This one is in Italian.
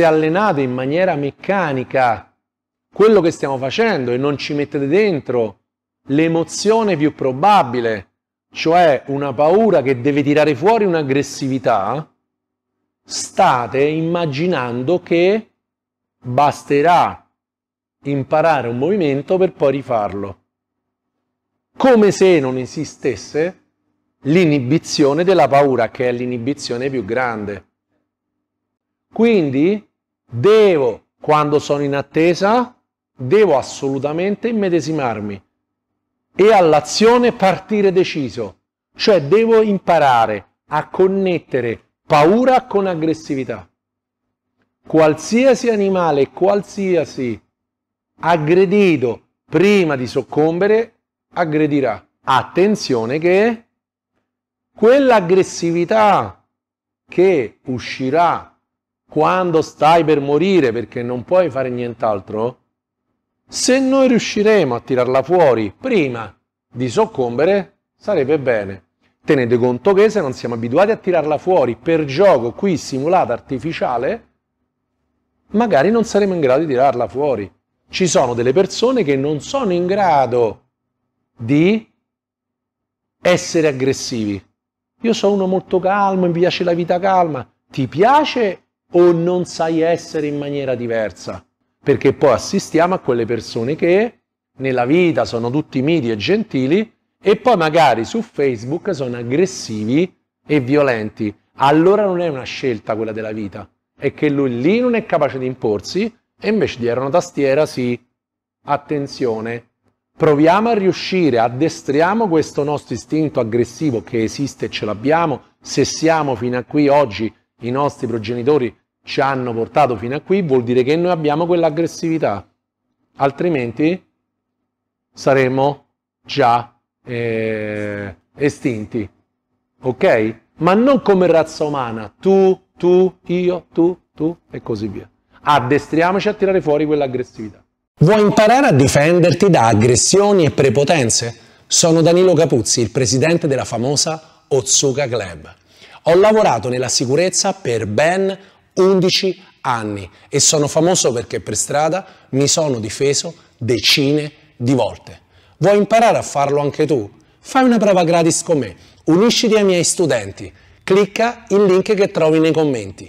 se allenate in maniera meccanica quello che stiamo facendo e non ci mettete dentro l'emozione più probabile, cioè una paura che deve tirare fuori un'aggressività, state immaginando che basterà imparare un movimento per poi rifarlo, come se non esistesse l'inibizione della paura, che è l'inibizione più grande. Quindi Devo, quando sono in attesa, devo assolutamente immedesimarmi e all'azione partire deciso, cioè devo imparare a connettere paura con aggressività. Qualsiasi animale, qualsiasi aggredito prima di soccombere aggredirà. Attenzione che quell'aggressività che uscirà quando stai per morire perché non puoi fare nient'altro, se noi riusciremo a tirarla fuori prima di soccombere, sarebbe bene. Tenete conto che se non siamo abituati a tirarla fuori per gioco qui simulata artificiale, magari non saremo in grado di tirarla fuori. Ci sono delle persone che non sono in grado di essere aggressivi. Io sono uno molto calmo, mi piace la vita calma. Ti piace o non sai essere in maniera diversa, perché poi assistiamo a quelle persone che nella vita sono tutti miti e gentili e poi magari su Facebook sono aggressivi e violenti. Allora non è una scelta quella della vita, è che lui lì non è capace di imporsi e invece di era una tastiera sì. Attenzione, proviamo a riuscire, addestriamo questo nostro istinto aggressivo che esiste e ce l'abbiamo, se siamo fino a qui oggi i nostri progenitori ci hanno portato fino a qui, vuol dire che noi abbiamo quell'aggressività, altrimenti saremmo già eh, estinti. Ok? Ma non come razza umana, tu, tu, io, tu, tu e così via. Addestriamoci a tirare fuori quell'aggressività. Vuoi imparare a difenderti da aggressioni e prepotenze? Sono Danilo Capuzzi, il presidente della famosa Otsuka Club. Ho lavorato nella sicurezza per ben 11 anni e sono famoso perché per strada mi sono difeso decine di volte. Vuoi imparare a farlo anche tu? Fai una prova gratis con me, unisciti ai miei studenti, clicca il link che trovi nei commenti.